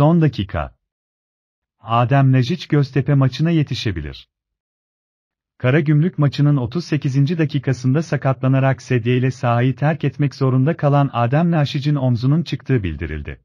Son dakika. Adem Nejic Göztepe maçına yetişebilir. Karagümrük maçının 38. dakikasında sakatlanarak sedyeyle sahayı terk etmek zorunda kalan Adem Naşic'in omzunun çıktığı bildirildi.